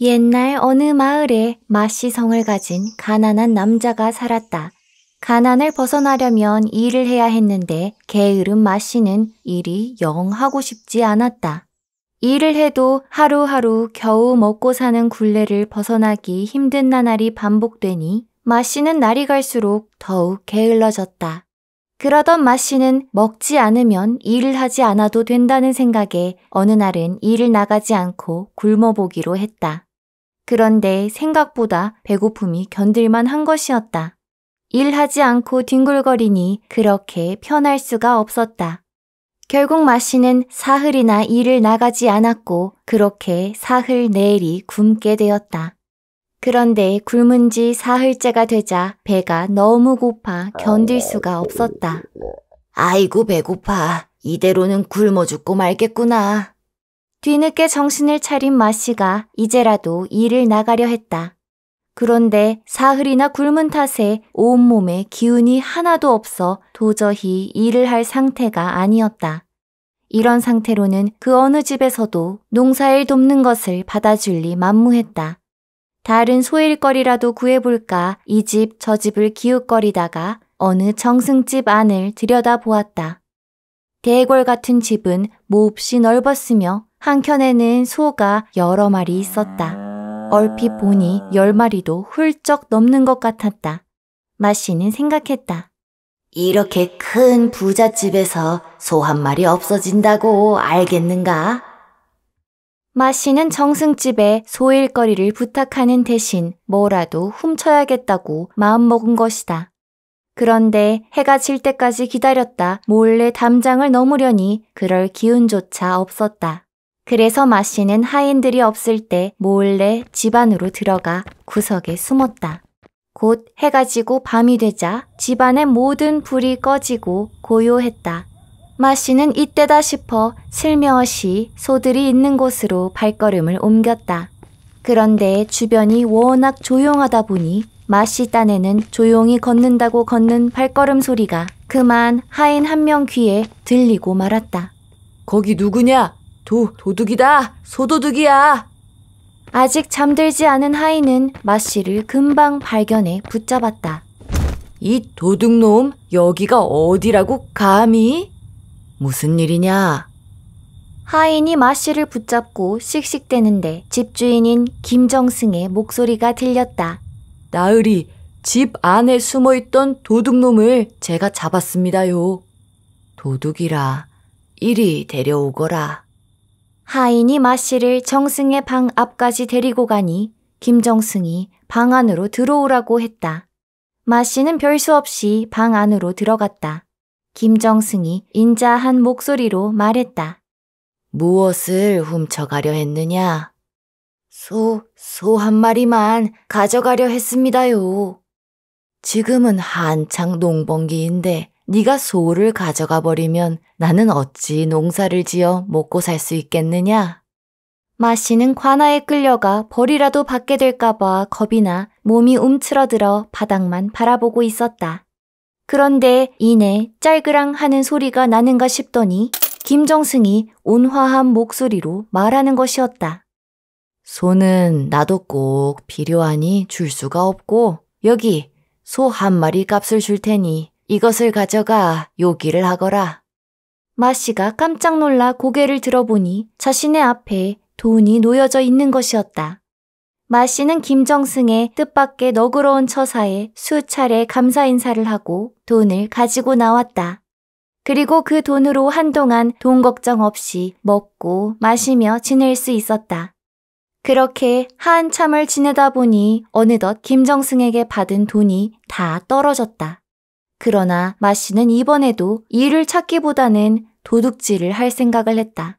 옛날 어느 마을에 마씨성을 가진 가난한 남자가 살았다. 가난을 벗어나려면 일을 해야 했는데 게으른 마씨는 일이 영 하고 싶지 않았다. 일을 해도 하루하루 겨우 먹고 사는 굴레를 벗어나기 힘든 나날이 반복되니 마씨는 날이 갈수록 더욱 게을러졌다. 그러던 마씨는 먹지 않으면 일을 하지 않아도 된다는 생각에 어느 날은 일을 나가지 않고 굶어보기로 했다. 그런데 생각보다 배고픔이 견딜만 한 것이었다. 일하지 않고 뒹굴거리니 그렇게 편할 수가 없었다. 결국 마씨는 사흘이나 일을 나가지 않았고 그렇게 사흘 내일이 굶게 되었다. 그런데 굶은 지 사흘째가 되자 배가 너무 고파 견딜 수가 없었다. 아이고 배고파. 이대로는 굶어 죽고 말겠구나. 뒤늦게 정신을 차린 마씨가 이제라도 일을 나가려 했다. 그런데 사흘이나 굶은 탓에 온몸에 기운이 하나도 없어 도저히 일을 할 상태가 아니었다. 이런 상태로는 그 어느 집에서도 농사일 돕는 것을 받아줄 리 만무했다. 다른 소일거리라도 구해볼까 이 집 저 집을 기웃거리다가 어느 정승집 안을 들여다보았다. 대궐 같은 집은 몹시 넓었으며 한켠에는 소가 여러 마리 있었다. 얼핏 보니 열 마리도 훌쩍 넘는 것 같았다. 마씨는 생각했다. 이렇게 큰 부잣집에서 소 한 마리 없어진다고 알겠는가? 마씨는 정승집에 소일거리를 부탁하는 대신 뭐라도 훔쳐야겠다고 마음먹은 것이다. 그런데 해가 질 때까지 기다렸다 몰래 담장을 넘으려니 그럴 기운조차 없었다. 그래서 마씨는 하인들이 없을 때 몰래 집 안으로 들어가 구석에 숨었다. 곧 해가 지고 밤이 되자 집안의 모든 불이 꺼지고 고요했다. 마씨는 이때다 싶어 슬며시 소들이 있는 곳으로 발걸음을 옮겼다. 그런데 주변이 워낙 조용하다 보니 마씨 딴에는 조용히 걷는다고 걷는 발걸음 소리가 그만 하인 한 명 귀에 들리고 말았다. 거기 누구냐? 도, 도둑이다! 소도둑이야! 아직 잠들지 않은 하인은 마씨를 금방 발견해 붙잡았다. 이 도둑놈, 여기가 어디라고 감히? 무슨 일이냐? 하인이 마씨를 붙잡고 씩씩대는데 집주인인 김정승의 목소리가 들렸다. 나으리 집 안에 숨어 있던 도둑놈을 제가 잡았습니다요. 도둑이라 이리 데려오거라. 하인이 마씨를 정승의 방 앞까지 데리고 가니 김정승이 방 안으로 들어오라고 했다. 마씨는 별수 없이 방 안으로 들어갔다. 김정승이 인자한 목소리로 말했다. 무엇을 훔쳐가려 했느냐? 소, 소 한 마리만 가져가려 했습니다요. 지금은 한창 농번기인데 네가 소를 가져가 버리면 나는 어찌 농사를 지어 먹고 살 수 있겠느냐? 마씨는 관아에 끌려가 벌이라도 받게 될까봐 겁이나 몸이 움츠러들어 바닥만 바라보고 있었다. 그런데 이내 짤그랑 하는 소리가 나는가 싶더니 김정승이 온화한 목소리로 말하는 것이었다. 소는 나도 꼭 필요하니 줄 수가 없고 여기 소 한 마리 값을 줄 테니 이것을 가져가 요기를 하거라. 마씨가 깜짝 놀라 고개를 들어보니 자신의 앞에 돈이 놓여져 있는 것이었다. 마씨는 김정승의 뜻밖의 너그러운 처사에 수차례 감사 인사를 하고 돈을 가지고 나왔다. 그리고 그 돈으로 한동안 돈 걱정 없이 먹고 마시며 지낼 수 있었다. 그렇게 한참을 지내다 보니 어느덧 김정승에게 받은 돈이 다 떨어졌다. 그러나 마 씨는 이번에도 일을 찾기보다는 도둑질을 할 생각을 했다.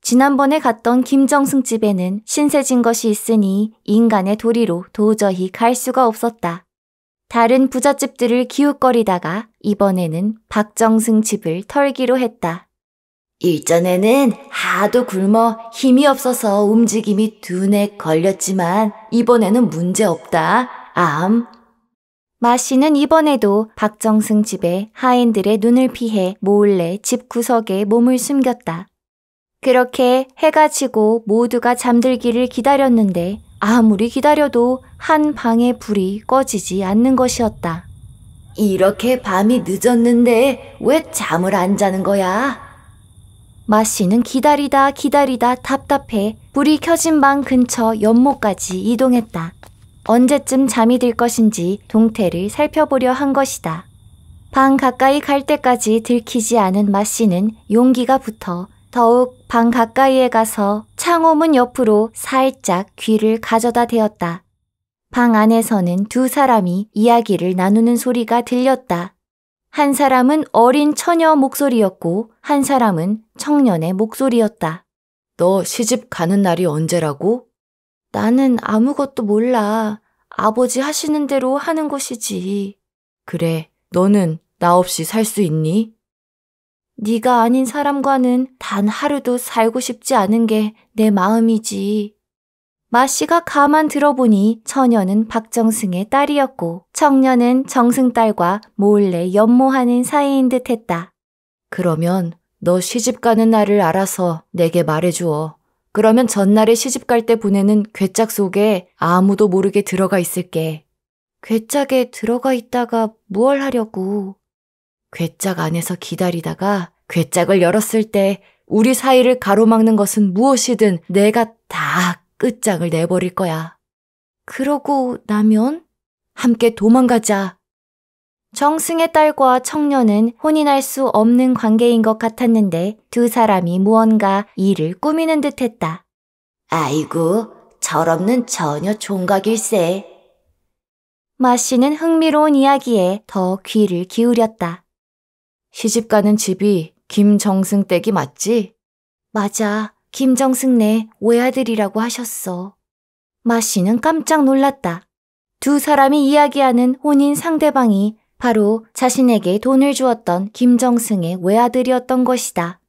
지난번에 갔던 김정승 집에는 신세진 것이 있으니 인간의 도리로 도저히 갈 수가 없었다. 다른 부잣집들을 기웃거리다가 이번에는 박정승 집을 털기로 했다. 일전에는 하도 굶어 힘이 없어서 움직임이 둔에 걸렸지만 이번에는 문제 없다. 암. 마 씨는 이번에도 박정승 집에 하인들의 눈을 피해 몰래 집 구석에 몸을 숨겼다. 그렇게 해가 지고 모두가 잠들기를 기다렸는데 아무리 기다려도 한 방의 불이 꺼지지 않는 것이었다. 이렇게 밤이 늦었는데 왜 잠을 안 자는 거야? 마씨는 기다리다 기다리다 답답해 불이 켜진 방 근처 연못까지 이동했다. 언제쯤 잠이 들 것인지 동태를 살펴보려 한 것이다. 방 가까이 갈 때까지 들키지 않은 마씨는 용기가 붙어 더욱 방 가까이에 가서 창호문 옆으로 살짝 귀를 가져다 대었다. 방 안에서는 두 사람이 이야기를 나누는 소리가 들렸다. 한 사람은 어린 처녀 목소리였고 한 사람은 청년의 목소리였다. 너 시집 가는 날이 언제라고? 나는 아무것도 몰라. 아버지 하시는 대로 하는 것이지. 그래, 너는 나 없이 살 수 있니? 네가 아닌 사람과는 단 하루도 살고 싶지 않은 게 내 마음이지. 마씨가 가만 들어보니 처녀는 박정승의 딸이었고 청년은 정승 딸과 몰래 연모하는 사이인 듯했다. 그러면 너 시집 가는 날을 알아서 내게 말해주어. 그러면 전날에 시집 갈 때 보내는 괴짝 속에 아무도 모르게 들어가 있을게. 괴짝에 들어가 있다가 무얼 하려고. 괴짝 안에서 기다리다가 괴짝을 열었을 때 우리 사이를 가로막는 것은 무엇이든 내가 다 끝장을 내버릴 거야. 그러고 나면 함께 도망가자. 정승의 딸과 청년은 혼인할 수 없는 관계인 것 같았는데 두 사람이 무언가 일을 꾸미는 듯 했다. 아이고, 절없는 전혀 종각일세마 씨는 흥미로운 이야기에 더 귀를 기울였다. 시집가는 집이 김정승 댁이 맞지? 맞아. 김정승 네 외아들이라고 하셨어. 마 씨는 깜짝 놀랐다. 두 사람이 이야기하는 혼인 상대방이 바로 자신에게 돈을 주었던 김정승의 외아들이었던 것이다.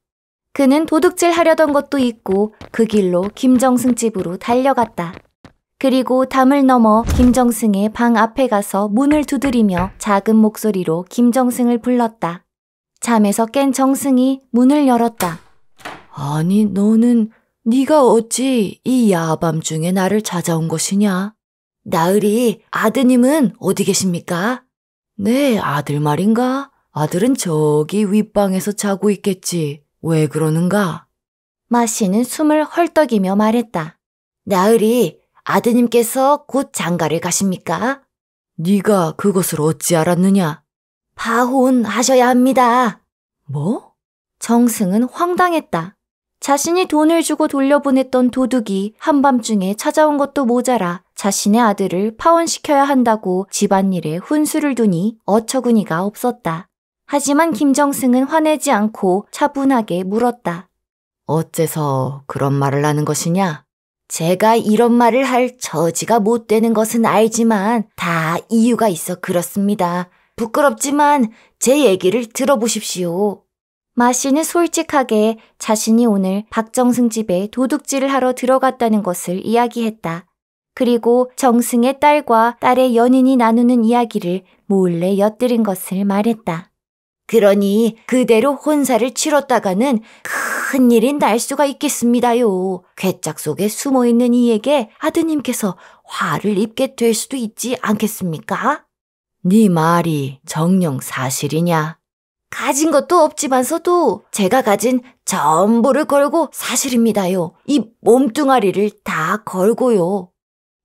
그는 도둑질 하려던 것도 있고 그 길로 김정승 집으로 달려갔다. 그리고 담을 넘어 김정승의 방 앞에 가서 문을 두드리며 작은 목소리로 김정승을 불렀다. 잠에서 깬 정승이 문을 열었다. 아니 너는 네가 어찌 이 야밤중에 나를 찾아온 것이냐? 나으리 아드님은 어디 계십니까? 네 아들 말인가? 아들은 저기 윗방에서 자고 있겠지. 왜 그러는가? 마씨는 숨을 헐떡이며 말했다. 나으리 아드님께서 곧 장가를 가십니까? 네가 그것을 어찌 알았느냐? 파혼하셔야 합니다. 뭐? 정승은 황당했다. 자신이 돈을 주고 돌려보냈던 도둑이 한밤중에 찾아온 것도 모자라 자신의 아들을 파혼시켜야 한다고 집안일에 훈수를 두니 어처구니가 없었다. 하지만 김정승은 화내지 않고 차분하게 물었다. 어째서 그런 말을 하는 것이냐? 제가 이런 말을 할처지가못 되는 것은 알지만 다 이유가 있어 그렇습니다. 부끄럽지만 제 얘기를 들어보십시오. 마 씨는 솔직하게 자신이 오늘 박정승 집에 도둑질을 하러 들어갔다는 것을 이야기했다. 그리고 정승의 딸과 딸의 연인이 나누는 이야기를 몰래 엿들인 것을 말했다. 그러니 그대로 혼사를 치렀다가는 큰일이 날 수가 있겠습니다요. 괴짝 속에 숨어있는 이에게 아드님께서 화를 입게 될 수도 있지 않겠습니까? 네 말이 정녕 사실이냐? 가진 것도 없지만서도 제가 가진 전부를 걸고 사실입니다요. 이 몸뚱아리를 다 걸고요.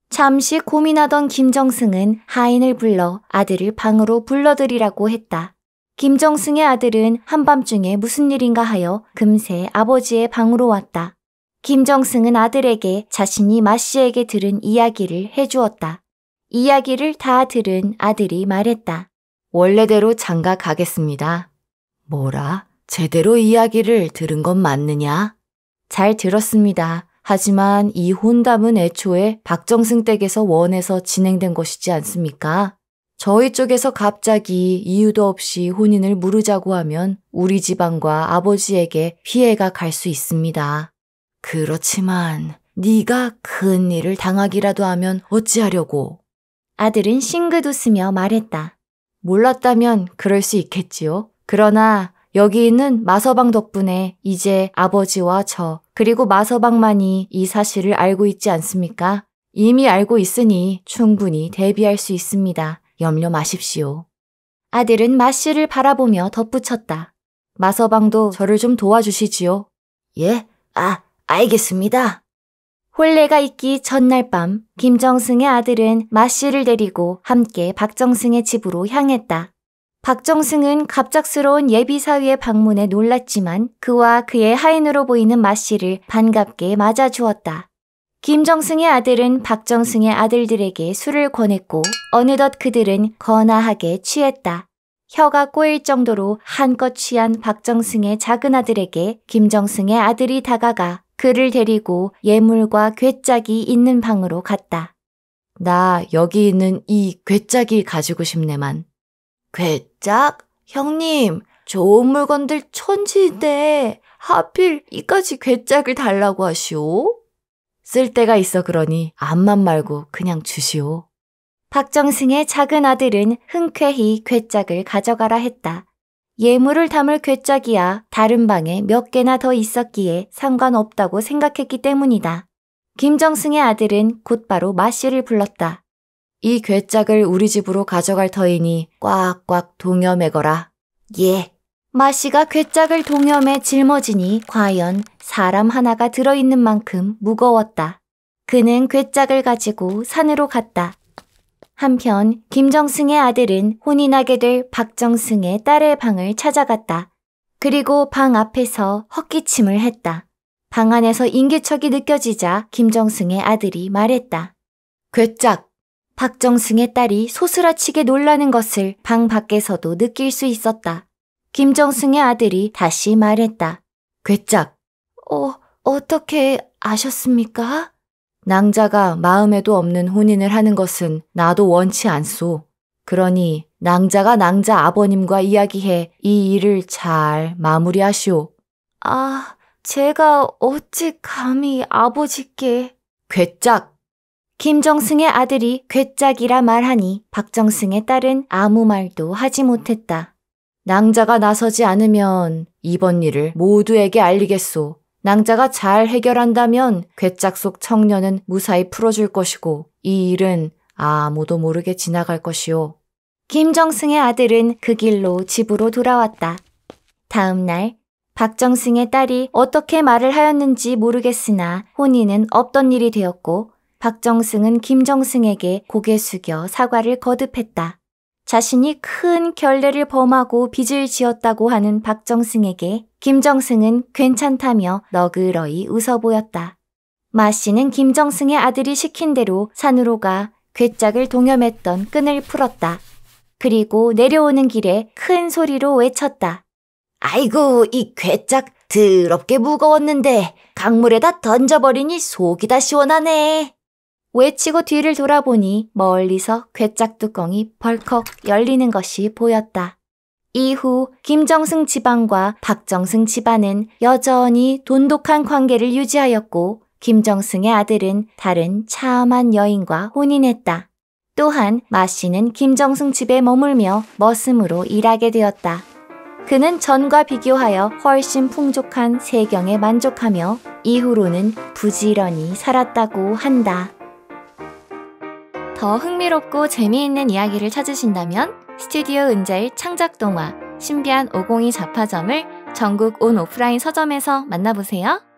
잠시 고민하던 김정승은 하인을 불러 아들을 방으로 불러들이라고 했다. 김정승의 아들은 한밤중에 무슨 일인가 하여 금세 아버지의 방으로 왔다. 김정승은 아들에게 자신이 마씨에게 들은 이야기를 해주었다. 이야기를 다 들은 아들이 말했다. 원래대로 장가 가겠습니다. 뭐라? 제대로 이야기를 들은 건 맞느냐? 잘 들었습니다. 하지만 이 혼담은 애초에 박정승 댁에서 원해서 진행된 것이지 않습니까? 저희 쪽에서 갑자기 이유도 없이 혼인을 물으자고 하면 우리 집안과 아버지에게 피해가 갈 수 있습니다. 그렇지만 네가 큰 일을 당하기라도 하면 어찌하려고? 아들은 싱긋 웃으며 말했다. 몰랐다면 그럴 수 있겠지요. 그러나 여기 있는 마서방 덕분에 이제 아버지와 저 그리고 마서방만이 이 사실을 알고 있지 않습니까? 이미 알고 있으니 충분히 대비할 수 있습니다. 염려 마십시오. 아들은 마씨를 바라보며 덧붙였다. 마서방도 저를 좀 도와주시지요. 예, 아, 알겠습니다. 혼례가 있기 전날 밤 김정승의 아들은 마씨를 데리고 함께 박정승의 집으로 향했다. 박정승은 갑작스러운 예비사위의 방문에 놀랐지만 그와 그의 하인으로 보이는 마씨를 반갑게 맞아주었다. 김정승의 아들은 박정승의 아들들에게 술을 권했고 어느덧 그들은 거나하게 취했다. 혀가 꼬일 정도로 한껏 취한 박정승의 작은 아들에게 김정승의 아들이 다가가 그를 데리고 예물과 괴짝이 있는 방으로 갔다. 나 여기 있는 이 괴짝이 가지고 싶네만. 괴짝? 형님, 좋은 물건들 천지인데 하필 이까지 괴짝을 달라고 하시오? 쓸 데가 있어 그러니 암만 말고 그냥 주시오. 박정승의 작은 아들은 흔쾌히 괴짝을 가져가라 했다. 예물을 담을 괴짝이야 다른 방에 몇 개나 더 있었기에 상관없다고 생각했기 때문이다. 김정승의 아들은 곧바로 마씨를 불렀다. 이 괴짝을 우리 집으로 가져갈 터이니 꽉꽉 동여매거라. 예. 마씨가 괴짝을 동염에 짊어지니 과연 사람 하나가 들어있는 만큼 무거웠다. 그는 괴짝을 가지고 산으로 갔다. 한편 김정승의 아들은 혼이 나게 될 박정승의 딸의 방을 찾아갔다. 그리고 방 앞에서 헛기침을 했다. 방 안에서 인기척이 느껴지자 김정승의 아들이 말했다. 괴짝, 박정승의 딸이 소스라치게 놀라는 것을 방 밖에서도 느낄 수 있었다. 김정승의 아들이 다시 말했다. 괴짝. 어, 어떻게 아셨습니까? 낭자가 마음에도 없는 혼인을 하는 것은 나도 원치 않소. 그러니 낭자가 낭자 아버님과 이야기해 이 일을 잘 마무리하시오. 아, 제가 어찌 감히 아버지께 괴짝 김정승의 아들이 괴짝이라 말하니 박정승의 딸은 아무 말도 하지 못했다. 낭자가 나서지 않으면 이번 일을 모두에게 알리겠소. 낭자가 잘 해결한다면 괴짝 속 청년은 무사히 풀어줄 것이고 이 일은 아무도 모르게 지나갈 것이오. 김정승의 아들은 그 길로 집으로 돌아왔다. 다음 날 박정승의 딸이 어떻게 말을 하였는지 모르겠으나 혼인은 없던 일이 되었고 박정승은 김정승에게 고개 숙여 사과를 거듭했다. 자신이 큰 결례를 범하고 빚을 지었다고 하는 박정승에게 김정승은 괜찮다며 너그러이 웃어 보였다. 마 씨는 김정승의 아들이 시킨 대로 산으로 가 괴짝을 동염했던 끈을 풀었다. 그리고 내려오는 길에 큰 소리로 외쳤다. 아이고 이 괴짝 더럽게 무거웠는데 강물에다 던져버리니 속이 다 시원하네. 외치고 뒤를 돌아보니 멀리서 괴짝뚜껑이 벌컥 열리는 것이 보였다. 이후 김정승 집안과 박정승 집안은 여전히 돈독한 관계를 유지하였고 김정승의 아들은 다른 차엄한 여인과 혼인했다. 또한 마 씨는 김정승 집에 머물며 머슴으로 일하게 되었다. 그는 전과 비교하여 훨씬 풍족한 세경에 만족하며 이후로는 부지런히 살았다고 한다. 더 흥미롭고 재미있는 이야기를 찾으신다면 스튜디오 은재의 창작 동화 신비한 502잡파점을 전국 온 오프라인 서점에서 만나보세요.